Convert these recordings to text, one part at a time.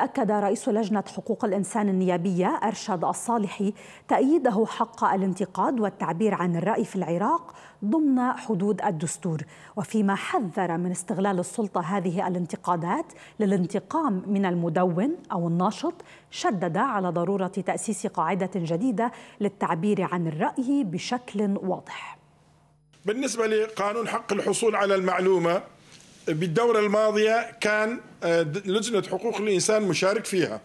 فأكد رئيس لجنة حقوق الإنسان النيابية أرشد الصالحي تأييده حق الانتقاد والتعبير عن الرأي في العراق ضمن حدود الدستور وفيما حذر من استغلال السلطة هذه الانتقادات للانتقام من المدون أو الناشط شدد على ضرورة تأسيس قاعدة جديدة للتعبير عن الرأي بشكل واضح بالنسبة لقانون حق الحصول على المعلومة بالدورة الماضية كان آه، لجنة حقوق الإنسان مشارك فيها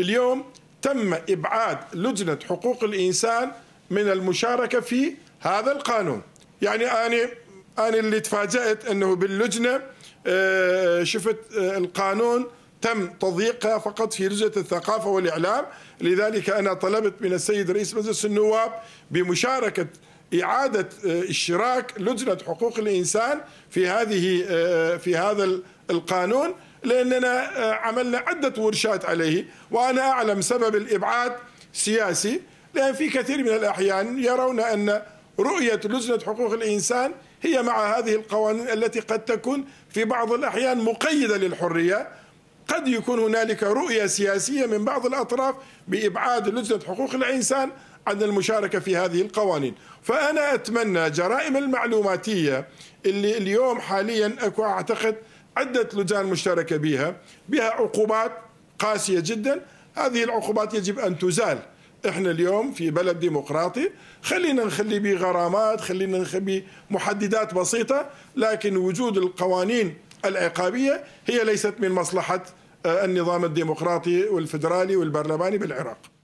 اليوم تم إبعاد لجنة حقوق الإنسان من المشاركة في هذا القانون يعني أنا أنا اللي تفاجأت أنه باللجنة آه، شفت آه، القانون تم تضييقها فقط في لجنة الثقافة والإعلام لذلك أنا طلبت من السيد رئيس مجلس النواب بمشاركة إعادة آه، اشتراك لجنة حقوق الإنسان في هذه آه، في هذا القانون لأننا آه، عملنا عدة ورشات عليه وأنا أعلم سبب الإبعاد سياسي لأن في كثير من الأحيان يرون أن رؤية لجنة حقوق الإنسان هي مع هذه القوانين التي قد تكون في بعض الأحيان مقيدة للحرية قد يكون هنالك رؤية سياسية من بعض الأطراف بإبعاد لجنة حقوق الإنسان عن المشاركة في هذه القوانين فأنا أتمنى جرائم المعلوماتية اللي اليوم حاليا أكو أعتقد عدة لجان مشتركة بها بها عقوبات قاسية جدا هذه العقوبات يجب أن تزال احنا اليوم في بلد ديمقراطي خلينا نخلي به غرامات خلينا نخلي محددات بسيطة لكن وجود القوانين العقابية هي ليست من مصلحة آه، النظام الديمقراطي والفدرالي والبرلماني بالعراق